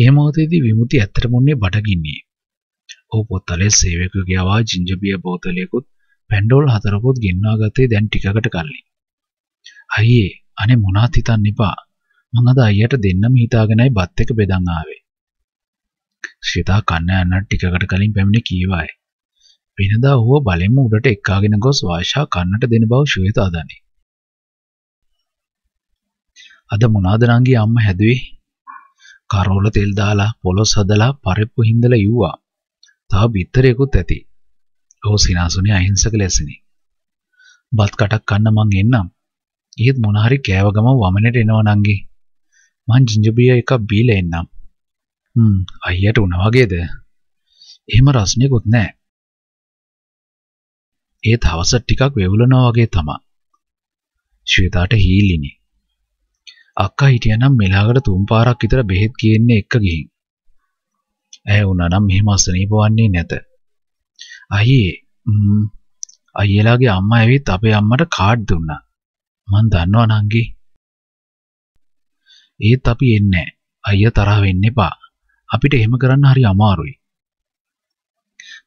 එහෙම මොහොතේදී විමුති ඇත්තටම උන්නේ බඩගින්නේ. ඔහු පොත්තලේ සේවකයෙකුගේ අවා ජින්ජබිය බෝතලයකුත් පැන්ඩෝල් හතරකුත් ගෙන්වා ගත්තේ දැන් ටිකකට කලින්. අයියේ අනේ මොනාත් හිතන්න එපා. මං අද අයියට දෙන්නම හිතාගෙනයි බත් එක බෙදන් ආවේ. ශ්‍රිතා කන්න යන්නට ටිකකට කලින් පැමිණ කීවායි. වෙනදා ඔහුව බලෙන්ම උඩට එක්කාගෙන ගොස් වාෂා කන්නට දෙන බව ශ්වේතා දනී. අද මොනාද නංගි අම්මා හැදුවේ කරෝල තෙල් දාලා පොලොස් හදලා පරෙප්පු හින්දලා යුවා. තව බිත්තරයකුත් ඇති. ඔහු සිනාසුනේ අහිංසක ලෙසිනි. බත් කටක් කන්න මං එන්නම්. ඊයේත් මොන හරි කෑව ගම වමනෙට එනවා නංගි. මං ජින්ජබියා එකක් බීලා එන්නම්. හ්ම් අයියට උන වගේද? එහෙම රස්නේකුත් නැහැ. ඒත් හවස ටිකක් වෙවුලනවා වගේ තමයි. ශ්වේතාට හීලිනේ. අක්කා හිටියනම් මෙලාකට තුන් පාරක් විතර බෙහෙත් කියන්නේ එක්ක ගිහින්. ඇය වුණානම් මෙහෙම අසනීප වන්නේ නැත. අයියේ ම්ම් අයියලාගේ අම්මා ඇවිත් අපේ අම්මට කාඩ් දුන්නා. මං දන්නවා නංගි. ඒත් අපි එන්නේ නැහැ. අයියා තරහ වෙන්න එපා. අපිට එහෙම කරන්න හරි අමාරුයි.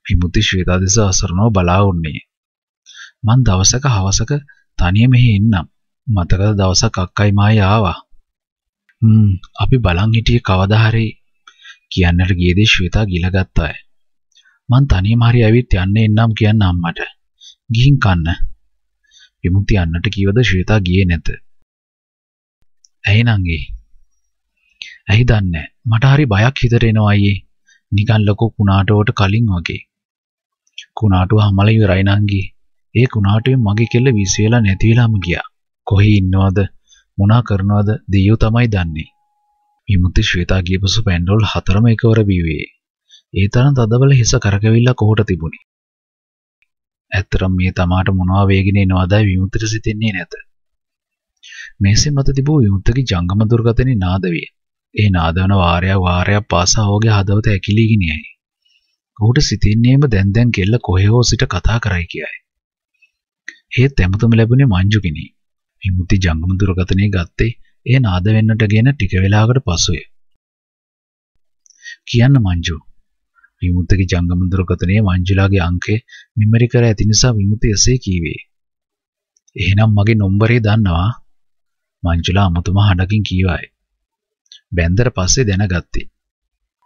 විමුති ශ්වේතා දෙස අසරණව බලා උන්නේ. මං දවසක හවසක තනියම මෙහි එන්නම්. මතකද දවසක් අක්කයි මායි ආවා. හ්ම් අපි බලන් හිටියේ කවදා හරි කියන්නට ගියේ දේ ශ්වේතා ගිලගත්ත අය. මං තනියම හරි ඇවිත් යන්න එන්නම් කියන්න අම්මට. ගිහින් කන්න. විමුක්ති යන්නට කීවද ශ්වේතා ගියේ නැත. ඇයි නංගි? ඇයි දන්නේ මට හරි බයක් හිතට එනවා අයියේ. නිකන් ලොකු කුණාටුවට කලින් වගේ. කුණාටුව හැමල ඉවරයි නංගි. ඒ කුණාටුවෙන් මගේ කෙල්ල විශ්වෙලා නැති වෙලාම ගියා. කොහේ ඉන්නවද මොනා කරනවද දියු තමයි දන්නේ. විමුක්ති ශ්වේතා ගියපසු පැන්ඩෝල් හතරම එකවර බීවේ. ඒ තරම් තදබල හිස කරකැවිල්ලක් ඔහුට තිබුණි. ඇත්තරම් මේ තමාට මොනවා වේගෙන එනවදයි විමුක්තිට සිතෙන්නේ නැත. මේසේ මත තිබූ විමුක්තගේ ජංගම දුර්ගතනේ නාදවිය. ඒ නාදවන වාරයක් වාරයක් පාසා ඔහුගේ හදවත ඇකිලී ගිනියයි. ඔහුට සිතින්නේම දැන් දැන් කෙල්ල කොහේ හෝ සිට කතා කරයි කියයි. ඒත් එමුතුම ලැබුණේ මංජුගිනී. විමුක්ති ජංගම දුරකථනය ගත්තේ එය නාද වෙන්නට ගෙන ටික වෙලාවකට පසුය. කියන්න මංජු. විමුක්තිගේ ජංගම දුරකථනයේ මංජුලාගේ අංකය මෙමරි කර ඇති නිසා විමුක්ති එසේ කීවේ. එහෙනම් මගේ නොම්බරේ දන්නවා. මංජුලා අමුතුම හඬකින් කීවායි. බැන්දර පස්සේ දැනගත්තේ.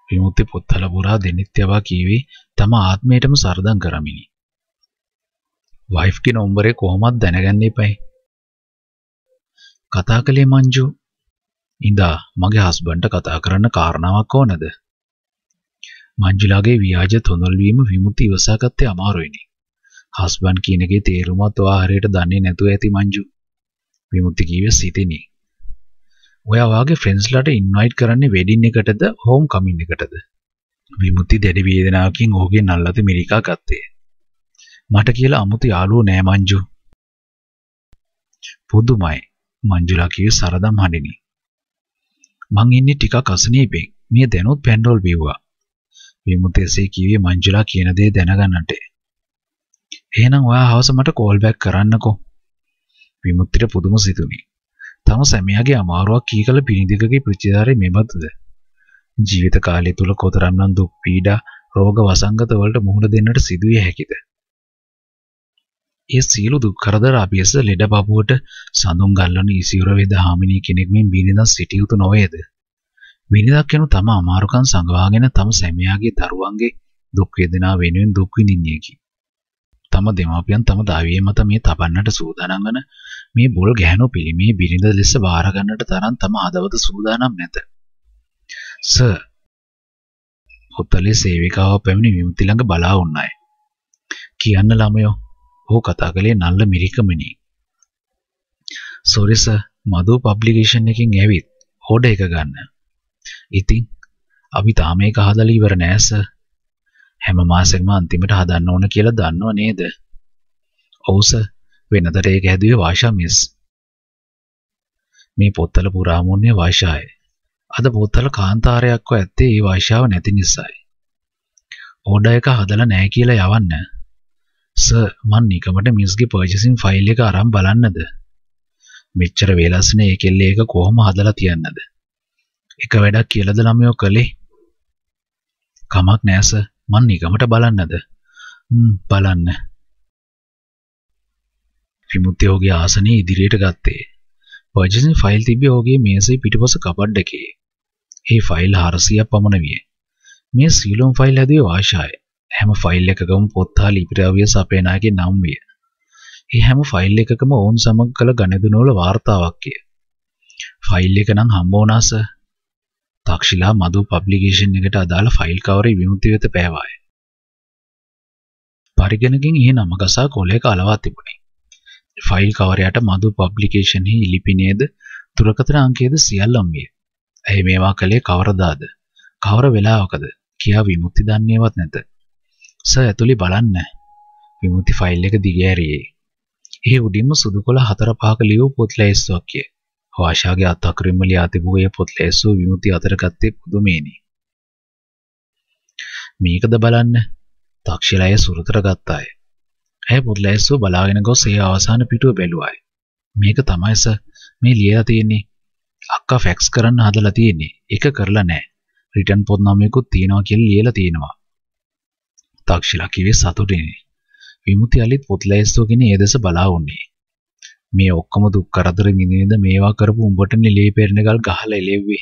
විමුක්ති පොත්හල පුරා දෙනිත්‍යවා කීවේ තම ආත්මයටම සරදම් කරමිනි. වයිෆ්ගේ නොම්බරේ කොහොමත් දැනගන්න එපයි. කතා කළේ මංජු. ඉඳා මගේ හස්බන්ඩ්ට කතා කරන්න කාරණාවක් ඕනද? මංජුලාගේ ව්‍යාජ තොඳල්වීම විමුක්ති ඉවසාගත්තේ අමාරුයිනේ. හස්බන්ඩ් කියන එකේ තේරුමත් ඔයා හරියට දන්නේ නැතුව ඇති මංජු. විමුක්ති කිව්වේ සිතෙනේ. ඔයා වාගේ ෆ්‍රෙන්ඩ්ස්ලාට ඉන්වයිට් කරන්නේ වෙඩින් එකටද හෝම් කමින් එකටද? විමුක්ති දැඩි වේදනාවකින් ඔහුගේ නල්ලත මිරිකා ගත්තේ. මට කියලා අමුතු යාළුවෝ නෑ මංජු. පුදුමයි. මංජුලා කිව්වේ සරදම් හඬිනි. මං ඉන්නේ ටිකක් අසනීපෙන්. මිය දැනුත් පැන්ඩෝල් බිව්වා. විමුත් එසේ කිව්වේ මංජුලා කියන දේ දැනගන්නට. එහෙනම් ඔයා හවස මට කෝල් බෑක් කරන්නකෝ. විමුක්තිට පුදුම සිතුනි. තම සැමියාගේ අමාරුවක් කීකල පිරිඳිකගේ ප්‍රතිචාරය මෙබඳුද? ජීවිත කාලය තුල කොතරම්නම් දුක් පීඩා රෝග වසංගත වලට මුහුණ දෙන්නට සිදුවිය හැකිද? ඒ සියලු දුක් කරදර අපියස ලෙඩ බබුවට සඳුන් ගල්වන ඉසිවර වේද හාමිනී කෙනෙක් මෙන් බිනිදා සිටිය යුතු නොවේද බිනිදාක් යනු තම අමාරුකම් සංගවාගෙන තම සැමියාගේ දරුවන්ගේ දුක් වේදනා වෙනුවෙන් දුක් විඳින්නේකි තම දෙමාපියන් තම දාවිය මත මේ තබන්නට සූදානම් වන මේ බොල් ගැහණු පිළිමේ බිනිද ලෙස බාර ගන්නට තරම් තම හදවත සූදානම් නැත සර් හොත්තලේ සේවිකාව පැමිණි විමුති ළඟ බලා උන්නයි කියන්න ළමයෝ ඔහු කතා කළේ නල්ල මිරිකමනි. සෝරිස මදු පබ්ලිකේෂන් එකකින් ඇවිත් ඕඩර් එක ගන්න. ඉතින් අපි තාම මේක හදලා ඉවර නෑ සර්. හැම මාසෙකම අන්තිමට හදන්න ඕන කියලා දන්නව නේද? ඔව් සර්. වෙනදට ඒක හැදුවේ වාෂා මිස්. මේ පොත්වල පුරාමූන්‍ය වාෂාය. අද පොත්වල කාන්තාරයක්ව ඇත්තේ ඒ වාෂාව නැති නිසායි. ඕඩර් එක හදලා නෑ කියලා යවන්න අස්ස මන් නිකමට මිස්ගේ පර්චසින් ෆයිල් එක අරන් බලන්නද මෙච්චර වේලස්නේ ඒ කෙල්ලේ එක කොහොම හදලා තියන්නද එක වැඩක් කියලාද ළමයෝ කළේ කමක් නෑ සර් මන් නිකමට බලන්නද හ්ම් බලන්න විමුක්ති ඔහුගේ ආසනය ඉදිරියට ගත්තේ පර්චසින් ෆයිල් තිබ්බේ ඔහුගේ මේසේ පිටිපස කබඩ් එකේ ඒ ෆයිල් 400ක් පමණ විය මේ සීලොම් ෆයිල් හැදුවේ ආශායි හැම ෆයිල් එකකම පොත් හා ලිපිරාවිය සපයන අයගේ නම් විය. ඒ හැම ෆයිල් එකකම ඔවුන් සමග කළ ගණදුනවල වාර්තාවක් විය. ෆයිල් එක නම් හම්බ වුණාස. තක්ෂිලා මදු පබ්ලිකේෂන් එකට අදාළ ෆයිල් කවරේ විමුක්ති වෙත පෑවාය. පරිගණකෙන් ඒ නම ගසා කොලයක අලවා තිබුණේ. ෆයිල් කවරයට මදු පබ්ලිකේෂන්හි ඉලිපිනේද තුරකතන අංකයේද සියල්ලම් විය. ඇයි මේවා කළේ කවරදාද? කවර වෙලාවකද? කියා විමුක්ති දන්නේවත් නැත. ස ඇතුළි බලන්න විමුති ෆයිල් එක දිගෑරියේ. ඒ උඩින්ම සුදු කොළ හතර පහක ලියූ පොත් ලැයිස්තුවක් කිය. හවාෂාගේ අත් අකුරින්ම ලියා තිබූ ඒ පොත් ලැයිස්තුව විමුති අතර ගත්තේ පුදුමේනි. මේකද බලන්න. තක්ෂිලය සුරතර ගත්තාය. ඇය පොත් ලැයිස්තුව බලාගෙන ගොස් ඒ අවසාන පිටුව බැලුවායි. මේක තමයි ස මේ ලියලා තියෙන්නේ. අක්කා ෆැක්ස් කරන්න හදලා තියෙන්නේ. ඒක කරලා නැහැ. රිටර්න් පොත් නමයකුත් තියනවා කියලා ලියලා තියෙනවා. තාක්ෂිලා කිව්වේ සතුටින්. විමුති අලිත් පොත් ලෑස්තුවගෙන ඒ දෙස බලා වුණේ. මේ ඔක්කොම දුක් කරදර මිනිනේද මේවා කරපු උඹටනේ ලේ පෙරණගල් ගහලා එලෙව්වේ.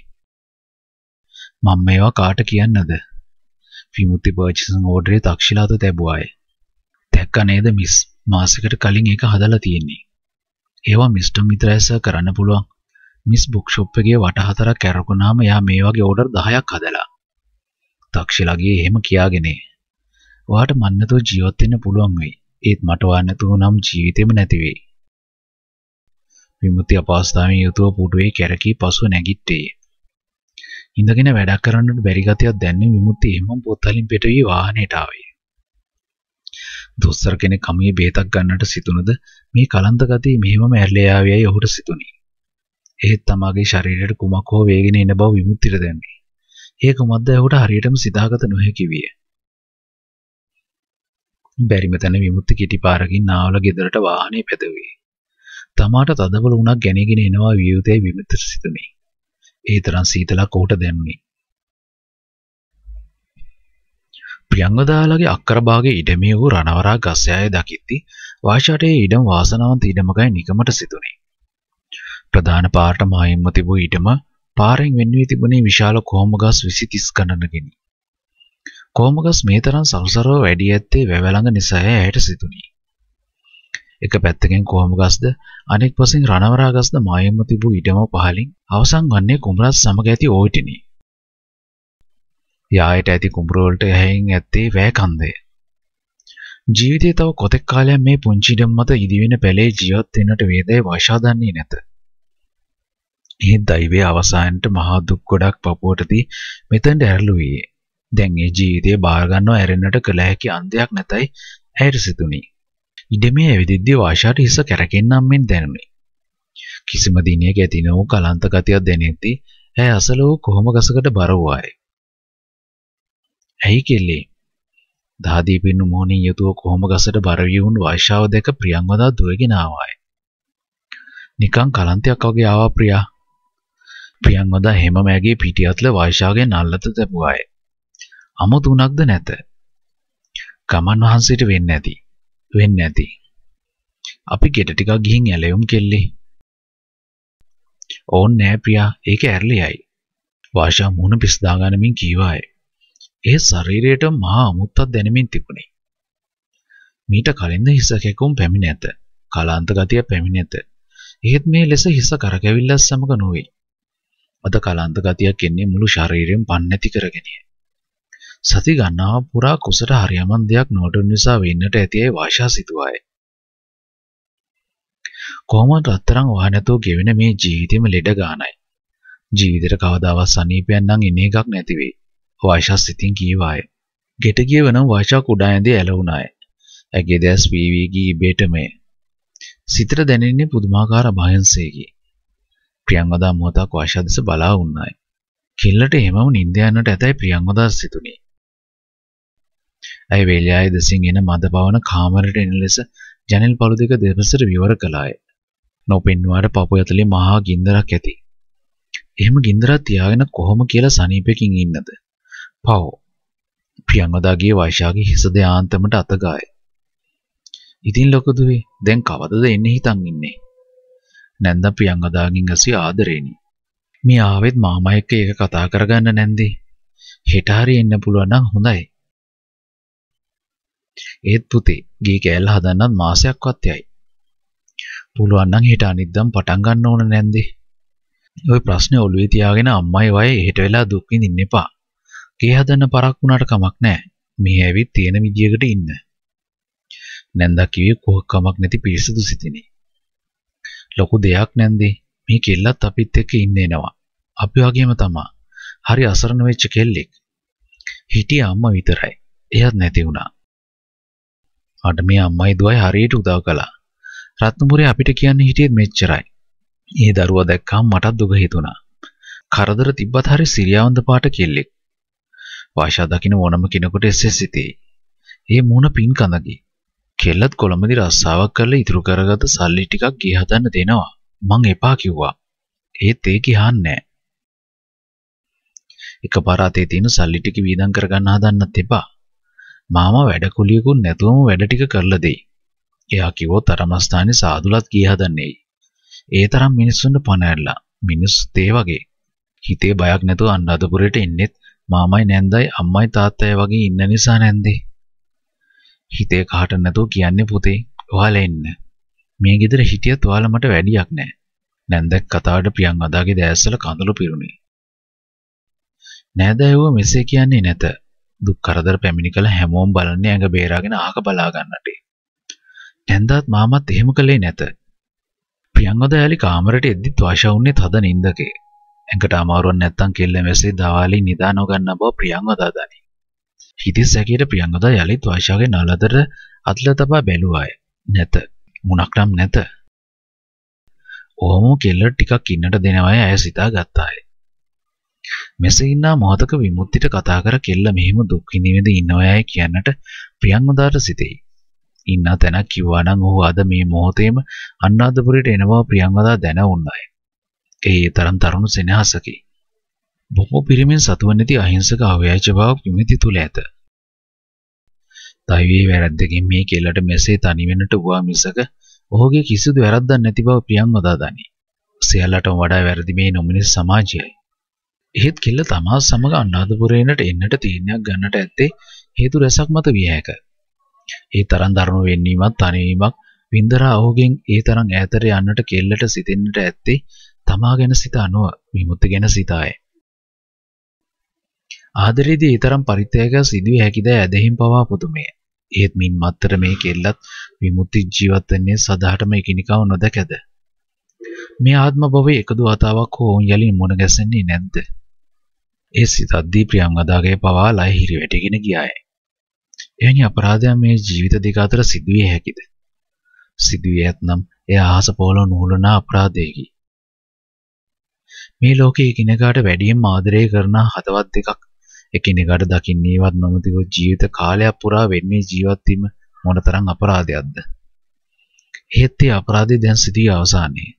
මම මේවා කාට කියන්නද? විමුති පර්චේසින් ඕඩරේ තාක්ෂිලාට ලැබුවායි. දැක්ක නේද මිස් මාසෙකට කලින් ඒක හදලා තියෙන්නේ. ඒවා මිස්ටර් මිත්‍රයස කරන්න පුළුවන්. මිස් බුක් ෂොප් එකේ වට හතරක් අරගෙනාම එයා මේ වගේ ඕඩර් 10ක් හදලා. තාක්ෂිලාගේ එහෙම කියාගෙනේ. ඔයාට මන් නැතුව ජීවත් වෙන්න පුළුවන් වෙයි. ඒත් මට ඔයා නැතුව නම් ජීවිතේම නැති වෙයි. විමුක්ති අපහසුතාවෙන් යුතුව පුඩුවේ කැරකී පසුව නැගිට්ටේ. ඉඳගෙන වැඩක් කරන්නට බැරි ගතියක් දැනෙන විමුක්ති එහෙමම පොත්තලින් පිට වී වාහනයට ආවේ. දොස්තර කෙනෙක් කමියේ බේතක් ගන්නට සිටුනද මේ කලන්ත ගතිය මෙහෙමම ඇරලා ආවියයි ඔහුට සිටුනේ. එහෙත් තමාගේ ශරීරයට කුමක් හෝ වේගෙන එන බව විමුක්තියට දැනුනේ. ඒ කුමක්ද ඔහුට හරියටම සිතාගත නොහැකි විය. බැරිම තැන විමුක්ති කිටි පාරකින් නාවල ගෙදරට වාහනේ පැදවේ. තමාට තදබල උණක් ගැනීගෙන එනවා වියුතේ විමුක්ත සිතුනේ. ඒ තරම් සීතලක් ඔහුට දැනුනේ. ප්‍රියංගදාලගේ අක්කරභාගයේ ඉඩමේ වූ රණවරා ගස්යාය දකිද්දී වාෂාට ඒ ඉඩම වාසනාවන්ත ඉඩමකයි නිකමට සිතුනේ. ප්‍රධාන පාරට මායිම්ම තිබූ ඉඩම පාරෙන් වෙන් වී තිබුණේ විශාල කොහම ගස් 20 30 ගණනකිනි. කෝමගස් මේ තරම් සරුසරව වැඩි ඇත්තේ වැවැළඟ නිසාය ඇයට සිතුණි. එක පැත්තකින් කෝමගස්ද අනෙක් පසින් රණවරාගස්ද මායෙම තිබූ ඊටම පහලින් අවසන් වන්නේ කුඹරස් සමග ඇති ඕටිනි. යායට ඇති කුඹර වලට ඇහැයින් ඇත්තේ වැය කන්දය. ජීවිතයේ තව කොතෙක් කාලයක් මේ පුංචි ඉඩම් මත ඉදිවෙන පැලේ ජීවත් වෙන්නට වේදයි වාශා දන්නේ නැත. ඒ දෛවයේ අවසානයේ මහා දුක් ගොඩක් පපුවටදී මෙතෙන්ට ඇරළු වී දැන් ඒ ජීවිතය බාරගන්නව ඇරෙන්නට කළ හැකි අන්තයක් නැතයි ඇයට සිතුනි. ඉඩමේ ඇවිදිද්දී වාෂාට හිස කැරකෙන්නම් මෙන් දැනුනි. කිසිම දිනයක ඇති නොවූ කලන්ත ගතියක් දැනෙද්දී ඇය අසල වූ කොහොම ගසකට බර වූවාය. ඇයි කෙල්ලේ? දහදී පින්නු මොහොනින් යුතුව කොහොම ගසට බර වුණු වාෂාව දැක ප්‍රියංවදා දුවගෙන ආවාය. නිකන් කලන්තයක් වගේ ආවා ප්‍රියා. ප්‍රියංවදා හැම මෑගේ පිටියත්ල වාෂාගේ නල්ලත තැබුවාය. අමුතුණක්ද නැත. ගමන් වහන්සේට වෙන්න ඇති. වෙන්න ඇති. අපි ගෙට ටිකක් ගිහින් ඇලෙවුම් කෙල්ලේ. ඕන් නෑ ප්‍රියා, ඒක ඇරලියයි. වාෂා මුණ පිස්දාගනිමින් කීවාය. ඒ ශරීරයට මහා අමුත්තක් දැනෙමින් තිබුණේ. මීට කලින්ද හිස කැකුම් පැමිණ ඇත. කලාන්ත ගතිය පැමිණ ඇත. එහෙත් මේ ලෙස හිස කරකැවිල්ලක් සමග නොවේ. අද කලාන්ත ගතියක් එන්නේ මුළු ශරීරයෙන් පන්නැති කරගෙනය. සති ගණනාව පුරා කුසට හරියමන් දෙයක් නොවටුණු නිසා වෙන්නට ඇතියයි වාශා සිතුවාය. කොහොමද අත්තරම් වහනතෝ ගෙවෙන මේ ජීවිතෙම ලෙඩ ගානයි. ජීවිතේට කවදාවත් සනීපයක් නම් එන එකක් නැති වෙයි. වාශා සිතින් කීවාය. ගෙට ගිය වෙනම වාශා කුඩා ඇඳේ ඇලවුණාය. ඇගේ දැස් වීවි ගී බෙටමේ. සිතට දැනෙන්නේ පුදුමාකාර භයංසයකි. ප්‍රියංවදා මොහොතක් වාශා දෙස බලා වුණාය. කෙල්ලට එහෙමම නිින්ද යන්නට ඇතයි ප්‍රියංවදා සිතුනේ. ඇය වේලියායේ දෙසින් එන මද පවන කාමරයට එන ලෙස ජනෙල් පළු දෙක දෙපසට විවර කළාය. නොපෙන්නුවාට පපු ඇතුලේ මහා ගින්දරක් ඇති. එහෙම ගින්දරක් තියාගෙන කොහොම කියලා සනීපකින් ඉන්නද? පව්. ප්‍රියංගදාගේ වෛශාගේ හිස දෙ ආන්තමට අතගාය. ඉතින් ලොකු දුවේ දැන් කවදද එන්නේ හිතන් ඉන්නේ. නැන්දා ප්‍රියංගදාගෙන් ඇසී ආදරේනි. මේ ආවෙත් මාමා එක්ක ඒක කතා කරගන්න නැන්දේ. හෙට හරි එන්න පුළුවන් නම් හොඳයි. ඒත් පුතේ ගේ කෑල්ල හදන්නත් මාසයක්වත් යයි. පුළුවන් නම් හෙට අනිද්දම් පටන් ගන්න ඕන නැන්දේ. ওই ප්‍රශ්නේ ඔළුවේ තියාගෙන අම්මයි වයි එහෙට වෙලා දුක් විඳින්න එපා. ගේ හදන්න පරක් වුණාට කමක් නැහැ. මේ ඇවිත් තියෙන විදියකට ඉන්න. නැන්දා කිව්වේ කොහොම කමක් නැති පිරිසුදු සිතිනේ. ලොකු දෙයක් නැන්දේ. මේ කෙල්ලත් අපිත් එක්ක ඉන්න එනවා. අපි වගේම තමා. හරි අසරණ වෙච්ච කෙල්ලෙක්. හිටියේ අම්මා විතරයි. එයාත් නැති වුණා. මට මේ අම්මයි දුවයි හරියට උදව් කළා. රත්නපුරේ අපිට කියන්න හිටියේ මෙච්චරයි. ඒ දරුවා දැක්කම මටත් දුක හිතුණා. කරදර තිබ්බත් හරි සිරියාවන්ද පාට කෙල්ලෙක්. වාෂා දකින්න ඕනම කෙනෙකුට එසෙස් සිතේ. ඒ මූණ පින් කඳකි. කෙල්ලත් කොළඹදි රස්සාවක් කරලා ඉතුරු කරගත සල්ලි ටිකක් ගිහ හදන්න දෙනවා. මං එපා කිව්වා. ඒත් ඒ ගිහන්නේ එකපාර අතේ තියෙන සල්ලි ටික වීදම් කරගන්න හදන්නත් එපා. මාමා වැඩ කුලියකුත් නැතුවම වැඩ ටික කරලා දෙයි. එයා කිව්වොත් අරමස්ථානේ සාදුලත් කී හදන්නේ. ඒ තරම් මිනිස්සුන්ට පණ ඇරලා මිනිස්සුත් ඒ වගේ. හිතේ බයක් නැතුව අනුරාධපුරයට එන්නෙත් මාමයි නැන්දයි අම්මයි තාත්තයි වගේ ඉන්න නිසා නැන්දේ. හිතේ කහට නැතුව කියන්නේ පුතේ ඔයාලා එන්න. මේ ගෙදර හිටියත් ඔයාලා මට වැඩියක් නැහැ. නැන්දක් කතාවට පියන් අදාගේ දැස්සල කඳුළු පිරුණි. නෑදෑයව මෙසේ කියන්නේ නැත. දුක් කරදර පැමිණි කල හැමෝම බලන්නේ ඇඟ බේරාගෙන ආක බලා ගන්නට. නැන්දාත් මාමත් එහෙම කළේ නැත. ප්‍රියංගදයාලි කාමරට එද්දිත් වාෂා වුණේ තද නින්දකේ. ඇඟට අමාරුවක් නැත්තම් කෙල්ලෙන් වැසේ දවාලි නිදා නොගන්න බව ප්‍රියංගදා දනි. හිතිස් සැකියට ප්‍රියංගදා යලිත් වාෂාගේ නලතර අත්ල තබා බැලුවාය. නැත. මුණක් නම් නැත. ඔහොම කෙල්ලට ටිකක් ඉන්නට දෙනවයි ඇය සිතා ගත්තාය. මෙසේ ඉන්නා මොහතක විමුක්තිට කතා කර කෙල්ල මෙහෙම දුක් විඳින්ද ඉන්නවයයි කියන්නට ප්‍රියංවදාට සිතෙයි. ඉන්නා තැනක් කිව්වා නම් ඔහු අද මේ මොහොතේම අනුරාධපුරයට එනවා ප්‍රියංවදා දැන උන්නයි. ඒ තරම් තරුණ සෙනෙහසකි. බොහෝ පිරිමෙන් සතුව නැති අහිංසක අව්‍යාජ බවක් විමුති තුල ඇත. දෛවයේ වැරද්දකින් මේ කෙල්ලට මෙසේ තනි වෙන්නට වුවා මිසක ඔහුගේ කිසිදු වැරද්දක් නැති බව ප්‍රියංවදා දනී. සියල්ලටම වඩා වැරදි මේ නොමිනිස් සමාජයයි. එහෙත් කෙල්ල තමා සමග අනුරාධපුරේනට එන්නට තීරණයක් ගන්නට ඇත්තේ හේතු රැසක් මත විය හැක. ඒ තරම් දරුණු වෙන්නීමක් තනීමක් වින්දරා ඔහුගෙන් ඒ තරම් ඈතට යන්නට කෙල්ලට සිතෙන්නට ඇත්තේ තමා ගැන සිත අනුව විමුක්ති ගැන සිතාය. ආදරයේදී ඒ තරම් පරිත්‍යාගයක් සිදුවිය හැකිද ඇදහිම් පවා පුදුමය. එහෙත් මින් මත්තර මේ කෙල්ලත් විමුක්ති ජීවත් වෙන්නේ සදාටම එකිනෙකාව නොදැකද? මේ ආත්ම භවයේ එකදු වතාවක් හෝ යලින් මුණ ගැසෙන්නේ නැද්ද? ඒ සිතද්දී ප්‍රියංගදාගේ පවා ලය හිරිවැටගෙන ගියාය. එවැනි අපරාධයක් මේ ජීවිත දෙක අතර සිදුවිය හැකිද? සිදුවිය ඇතනම් එය අහස පොළොව නූලන අපරාධයකි. මේ ලෝකයේ එකිනෙකාට වැඩියෙන් ආදරය කරන හතවත් දෙකක් එකිනෙකාට දකින්නේවත් නොමැතිව ජීවිත කාලයක් පුරා වෙන්නේ ජීවත් වීම මොනතරම් අපරාධයක්ද? එහෙත් ඒ අපරාධය දැන් සිදුවී අවසානයේ.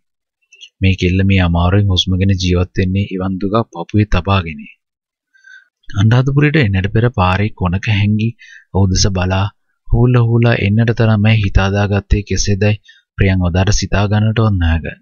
මේ කෙල්ල මේ අමාරුවෙන් හුස්මගෙන ජීවත් වෙන්නේ ඉවන් දුක පපුවේ තබාගෙන. අනුරාධපුරයට එන්නට පෙර පාරේ කොනක හැංගි ඔහු දෙස බලා හූල හූලා එන්නට තරම් මම හිතාදාගත්තේ කෙසේදයි ප්‍රියන් වදාට සිතා ගන්නට ඕනෑගා.